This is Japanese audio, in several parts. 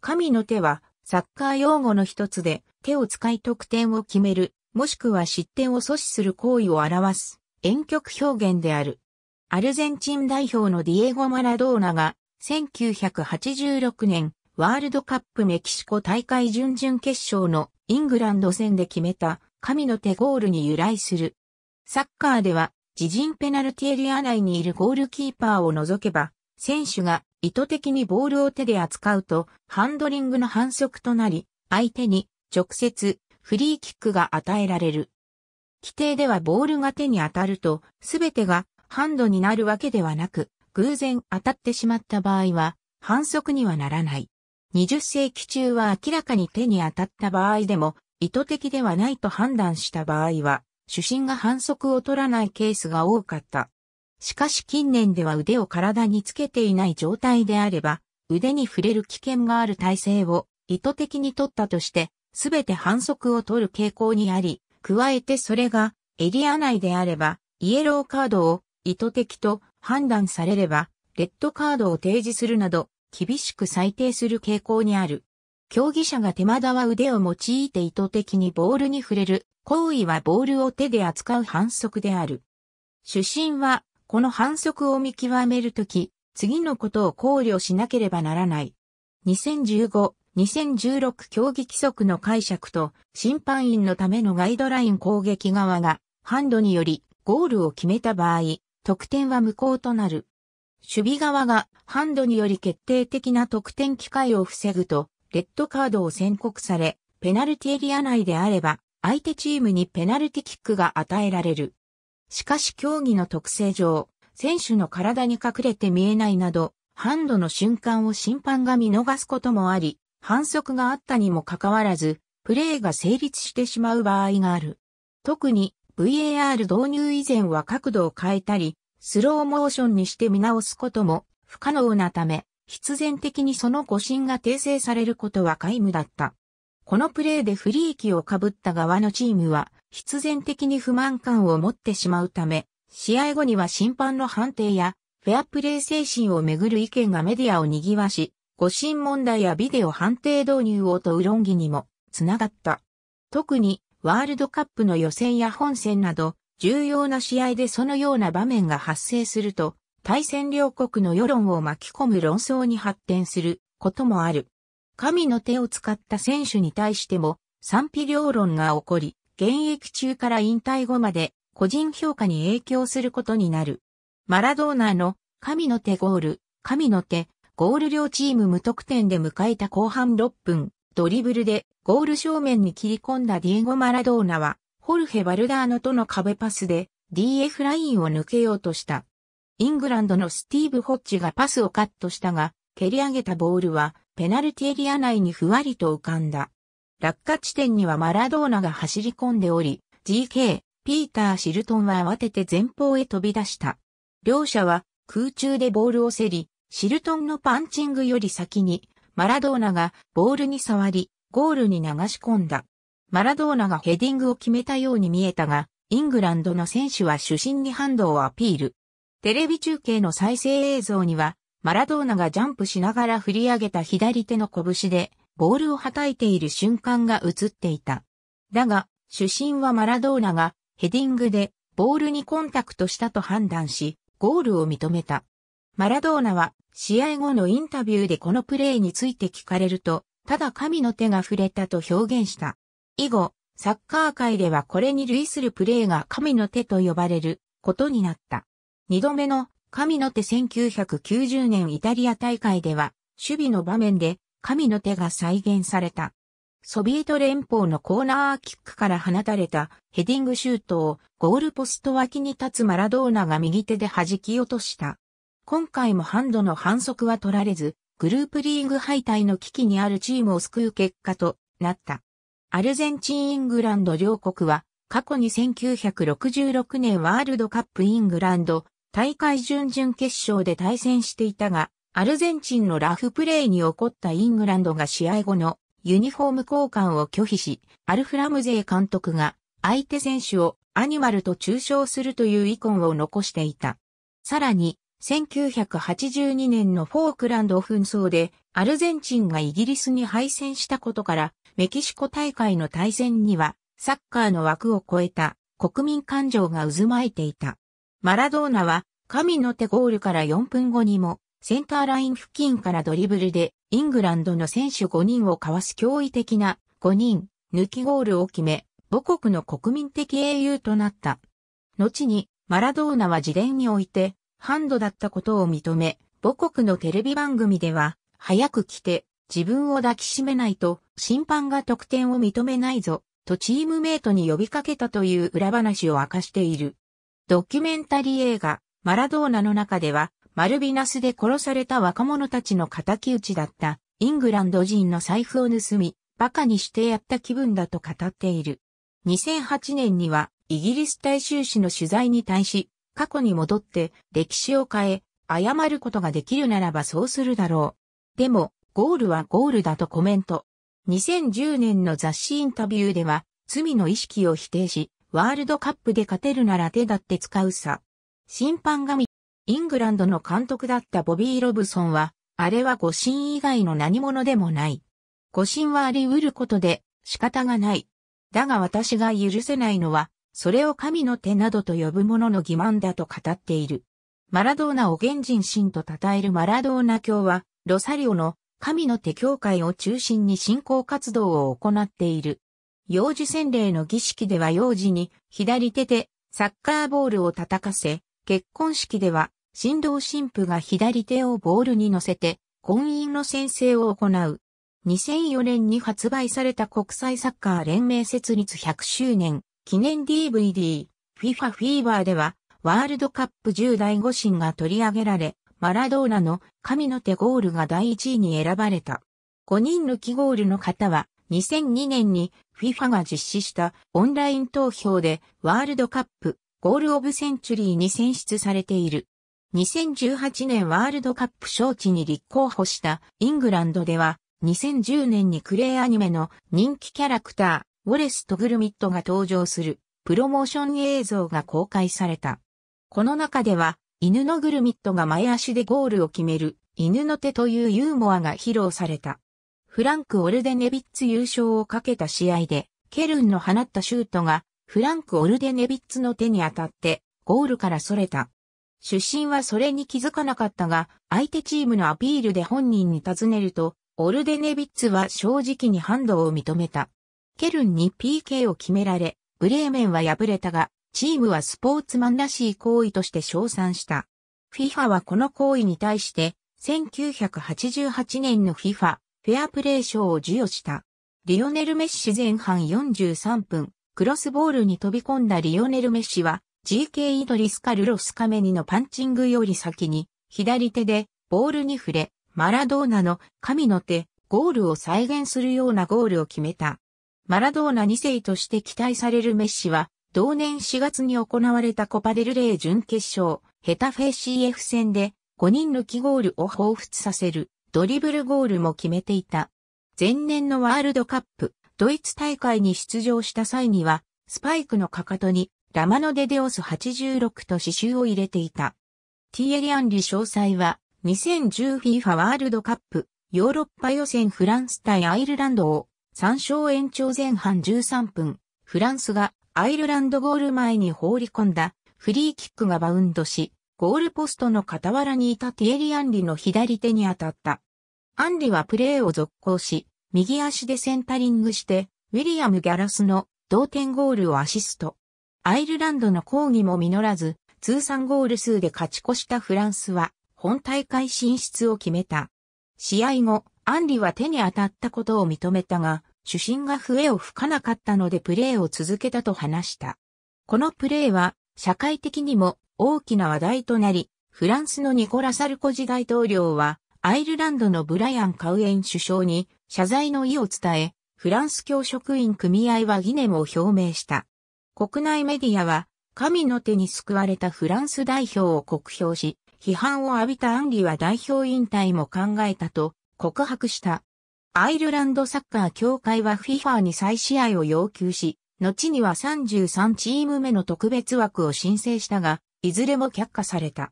神の手は、サッカー用語の一つで、手を使い得点を決める、もしくは失点を阻止する行為を表す、遠曲表現である。アルゼンチン代表のディエゴ・マラドーナが、1986年、ワールドカップメキシコ大会準々決勝のイングランド戦で決めた、神の手ゴールに由来する。サッカーでは、自陣ペナルティエリア内にいるゴールキーパーを除けば、選手が意図的にボールを手で扱うと、ハンドリングの反則となり、相手に直接フリーキックが与えられる。規定ではボールが手に当たると、すべてがハンドになるわけではなく、偶然当たってしまった場合は、反則にはならない。20世紀中は明らかに手に当たった場合でも、意図的ではないと判断した場合は、主審が反則を取らないケースが多かった。しかし近年では腕を体につけていない状態であれば、腕に触れる危険がある体勢を意図的に取ったとして、すべて反則を取る傾向にあり、加えてそれがエリア内であれば、イエローカードを意図的と判断されれば、レッドカードを提示するなど、厳しく裁定する傾向にある。競技者が手間だは腕を用いて意図的にボールに触れる行為はボールを手で扱う反則である。主審はこの反則を見極めるとき、次のことを考慮しなければならない。2015、2016競技規則の解釈と審判員のためのガイドライン攻撃側がハンドによりゴールを決めた場合、得点は無効となる。守備側がハンドにより決定的な得点機会を防ぐと、レッドカードを宣告され、ペナルティエリア内であれば、相手チームにペナルティキックが与えられる。しかし競技の特性上、選手の体に隠れて見えないなど、ハンドの瞬間を審判が見逃すこともあり、反則があったにもかかわらず、プレーが成立してしまう場合がある。特に VAR 導入以前は角度を変えたり、スローモーションにして見直すことも不可能なため、必然的にその誤審が訂正されることは皆無だった。このプレーで不利益を被った側のチームは、必然的に不満感を持ってしまうため、試合後には審判の判定や、フェアプレー精神をめぐる意見がメディアを賑わし、誤審問題やビデオ判定導入をとう論議にもつながった。特にワールドカップの予選や本戦など重要な試合でそのような場面が発生すると対戦両国の世論を巻き込む論争に発展することもある。神の手を使った選手に対しても賛否両論が起こり、現役中から引退後まで個人評価に影響することになる。マラドーナの神の手ゴール、神の手、ゴール両チーム無得点で迎えた後半6分、ドリブルでゴール正面に切り込んだディエゴ・マラドーナは、ホルヘ・バルダーノとの壁パスで DF ラインを抜けようとした。イングランドのスティーブ・ホッジがパスをカットしたが、蹴り上げたボールはペナルティエリア内にふわりと浮かんだ。落下地点にはマラドーナが走り込んでおり、GK、ピーター・シルトンは慌てて前方へ飛び出した。両者は空中でボールを競り、シルトンのパンチングより先にマラドーナがボールに触り、ゴールに流し込んだ。マラドーナがヘディングを決めたように見えたが、イングランドの選手は主審にハンドをアピール。テレビ中継の再生映像には、マラドーナがジャンプしながら振り上げた左手の拳で、ボールを叩いている瞬間が映っていた。だが、主審はマラドーナがヘディングでボールにコンタクトしたと判断し、ゴールを認めた。マラドーナは試合後のインタビューでこのプレーについて聞かれると、ただ神の手が触れたと表現した。以後、サッカー界ではこれに類するプレーが神の手と呼ばれることになった。二度目の神の手1990年イタリア大会では、守備の場面で神の手が再現された。ソビエト連邦のコーナーキックから放たれたヘディングシュートをゴールポスト脇に立つマラドーナが右手で弾き落とした。今回もハンドの反則は取られず、グループリーグ敗退の危機にあるチームを救う結果となった。アルゼンチン・イングランド両国は過去に1966年ワールドカップイングランド大会準々決勝で対戦していたが、アルゼンチンのラフプレーに起こったイングランドが試合後のユニフォーム交換を拒否し、アルフラムゼー監督が相手選手をアニマルと中傷するという遺恨を残していた。さらに、1982年のフォークランド紛争でアルゼンチンがイギリスに敗戦したことからメキシコ大会の対戦にはサッカーの枠を超えた国民感情が渦巻いていた。マラドーナは神の手ゴールから4分後にもセンターライン付近からドリブルでイングランドの選手5人をかわす驚異的な5人抜きゴールを決め、母国の国民的英雄となった。後にマラドーナは自伝においてハンドだったことを認め、母国のテレビ番組では早く来て自分を抱きしめないと審判が得点を認めないぞとチームメイトに呼びかけたという裏話を明かしている。ドキュメンタリー映画マラドーナの中ではマルビナスで殺された若者たちの敵討ちだったイングランド人の財布を盗み、馬鹿にしてやった気分だと語っている。2008年にはイギリス大衆紙の取材に対し、過去に戻って歴史を変え、謝ることができるならばそうするだろう。でも、ゴールはゴールだとコメント。2010年の雑誌インタビューでは、罪の意識を否定し、ワールドカップで勝てるなら手だって使うさ。審判がイングランドの監督だったボビー・ロブソンは、あれは誤信以外の何者でもない。誤信はあり得ることで仕方がない。だが私が許せないのは、それを神の手などと呼ぶ者の欺瞞だと語っている。マラドーナを現人神と称えるマラドーナ教は、ロサリオの神の手教会を中心に信仰活動を行っている。幼児洗礼の儀式では幼児に左手でサッカーボールを叩かせ、結婚式では新郎新婦が左手をボールに乗せて、婚姻の宣誓を行う。2004年に発売された国際サッカー連盟設立100周年記念 DVD、FIFA Fever では、ワールドカップ10代誤神が取り上げられ、マラドーナの神の手ゴールが第1位に選ばれた。5人抜きゴールの方は、2002年に FIFA が実施したオンライン投票でワールドカップゴールオブセンチュリーに選出されている。2018年ワールドカップ招致に立候補したイングランドでは2010年にクレイアニメの人気キャラクターウォレスとグルミットが登場するプロモーション映像が公開された。この中では犬のグルミットが前足でゴールを決める犬の手というユーモアが披露された。フランク・オルデネビッツ優勝をかけた試合でケルンの放ったシュートがフランク・オルデネビッツの手に当たってゴールから逸れた。出身はそれに気づかなかったが、相手チームのアピールで本人に尋ねると、オルデネビッツは正直にハンドを認めた。ケルンに PK を決められ、ブレーメンは敗れたが、チームはスポーツマンらしい行為として称賛した。FIFA はこの行為に対して、1988年の FIFA フェアプレー賞を授与した。リオネル・メッシ前半43分、クロスボールに飛び込んだリオネル・メッシは、GK イドリス・カルロス・カメニのパンチングより先に、左手でボールに触れ、マラドーナの神の手、ゴールを再現するようなゴールを決めた。マラドーナ2世として期待されるメッシは、同年4月に行われたコパデルレー準決勝、ヘタフェ CF 戦で5人抜きゴールを彷彿させるドリブルゴールも決めていた。前年のワールドカップ、ドイツ大会に出場した際には、スパイクのかかとにラマノデデオス86と刺繍を入れていた。ティエリアンリ詳細は、2 0 1 0ィーファワールドカップ、ヨーロッパ予選フランス対アイルランドを、3勝延長前半13分、フランスがアイルランドゴール前に放り込んだ、フリーキックがバウンドし、ゴールポストの傍らにいたティエリアンリの左手に当たった。アンリはプレーを続行し、右足でセンタリングして、ウィリアム・ギャラスの同点ゴールをアシスト。アイルランドの抗議も実らず、通算ゴール数で勝ち越したフランスは、本大会進出を決めた。試合後、アンリは手に当たったことを認めたが、主審が笛を吹かなかったのでプレーを続けたと話した。このプレーは、社会的にも大きな話題となり、フランスのニコラ・サルコジ大統領は、アイルランドのブライアン・カウエン首相に謝罪の意を伝え、フランス教職員組合は疑念を表明した。国内メディアは、神の手に救われたフランス代表を酷評し、批判を浴びたアンリは代表引退も考えたと告白した。アイルランドサッカー協会は FIFA に再試合を要求し、後には33チーム目の特別枠を申請したが、いずれも却下された。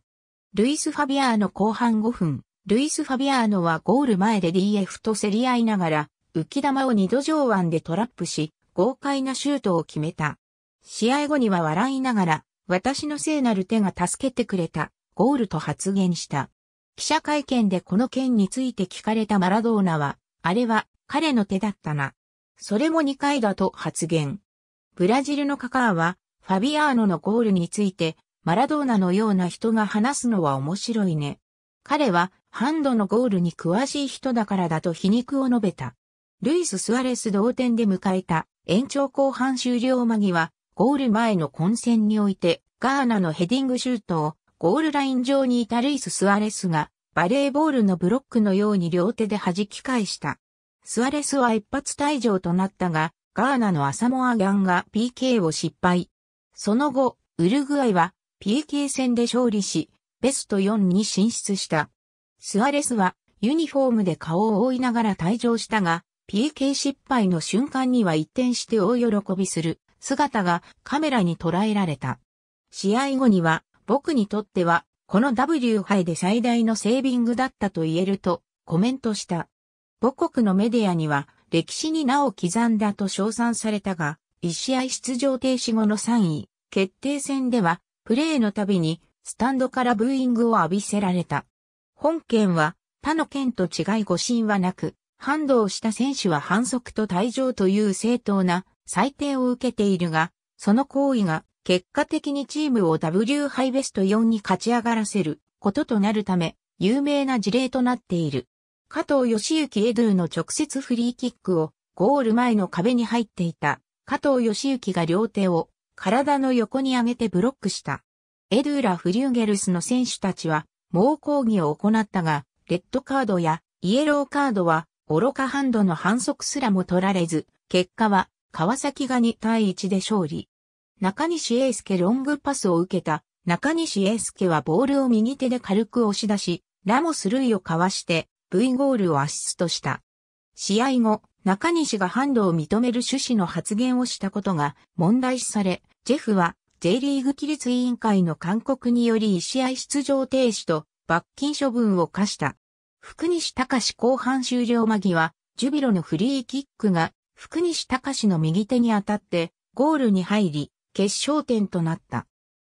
ルイス・ファビアーノ後半5分、ルイス・ファビアーノはゴール前で DF と競り合いながら、浮き球を2度上腕でトラップし、豪快なシュートを決めた。試合後には笑いながら、私の聖なる手が助けてくれた、ゴールと発言した。記者会見でこの件について聞かれたマラドーナは、あれは彼の手だったな。それも2回だと発言。ブラジルのカカーは、ファビアーノのゴールについて、マラドーナのような人が話すのは面白いね。彼は、ハンドのゴールに詳しい人だからだと皮肉を述べた。ルイス・スアレス同点で迎えた延長後半終了間際、ゴール前の混戦において、ガーナのヘディングシュートを、ゴールライン上にいたルイス・スアレスが、バレーボールのブロックのように両手で弾き返した。スアレスは一発退場となったが、ガーナのアサモアギャンが PK を失敗。その後、ウルグアイは PK 戦で勝利し、ベスト4に進出した。スアレスはユニフォームで顔を覆いながら退場したが、PK 失敗の瞬間には一転して大喜びする。姿がカメラに捉えられた。試合後には、僕にとっては、この W 杯で最大のセービングだったと言えると、コメントした。母国のメディアには、歴史に名を刻んだと称賛されたが、1試合出場停止後の3位、決定戦では、プレーのたびに、スタンドからブーイングを浴びせられた。本件は、他の件と違い誤信はなく、反動した選手は反則と退場という正当な裁定を受けているが、その行為が結果的にチームを W ハイベスト4に勝ち上がらせることとなるため、有名な事例となっている。加藤義行エドゥの直接フリーキックをゴール前の壁に入っていた加藤義行が両手を体の横に上げてブロックした。エドゥーラ・フリューゲルスの選手たちは猛抗議を行ったが、レッドカードやイエローカードは愚かハンドの反則すらも取られず、結果は川崎が2対1で勝利。中西英介ロングパスを受けた、中西英介はボールを右手で軽く押し出し、ラモス類をかわして、V ゴールをアシストした。試合後、中西がハンドを認める趣旨の発言をしたことが問題視され、ジェフは J リーグ規律委員会の勧告により1試合出場停止と罰金処分を課した。福西隆後半終了間際、ジュビロのフリーキックが福西隆の右手に当たって、ゴールに入り、決勝点となった。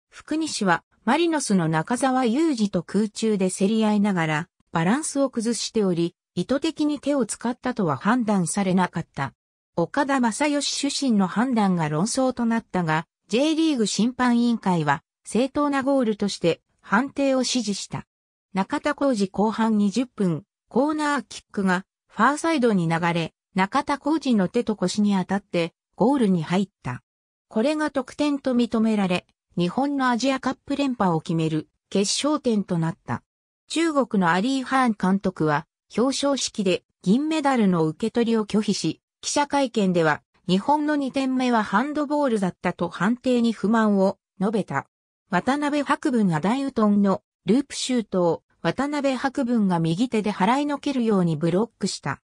福西は、マリノスの中沢雄二と空中で競り合いながら、バランスを崩しており、意図的に手を使ったとは判断されなかった。岡田正義主審の判断が論争となったが、J リーグ審判委員会は、正当なゴールとして判定を指示した。中田浩二後半20分、コーナーキックがファーサイドに流れ、中田浩二の手と腰に当たってゴールに入った。これが得点と認められ、日本のアジアカップ連覇を決める決勝点となった。中国のアリー・ハーン監督は表彰式で銀メダルの受け取りを拒否し、記者会見では日本の2点目はハンドボールだったと判定に不満を述べた。渡辺博文が大ウトンのループシュートを渡辺博文が右手で払いのけるようにブロックした。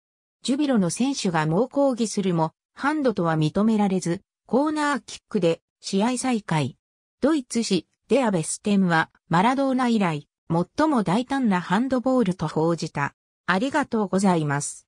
ジュビロの選手が猛抗議するも、ハンドとは認められず、コーナーキックで試合再開。ドイツ紙デアベステンはマラドーナ以来、最も大胆なハンドボールと報じた。ありがとうございます。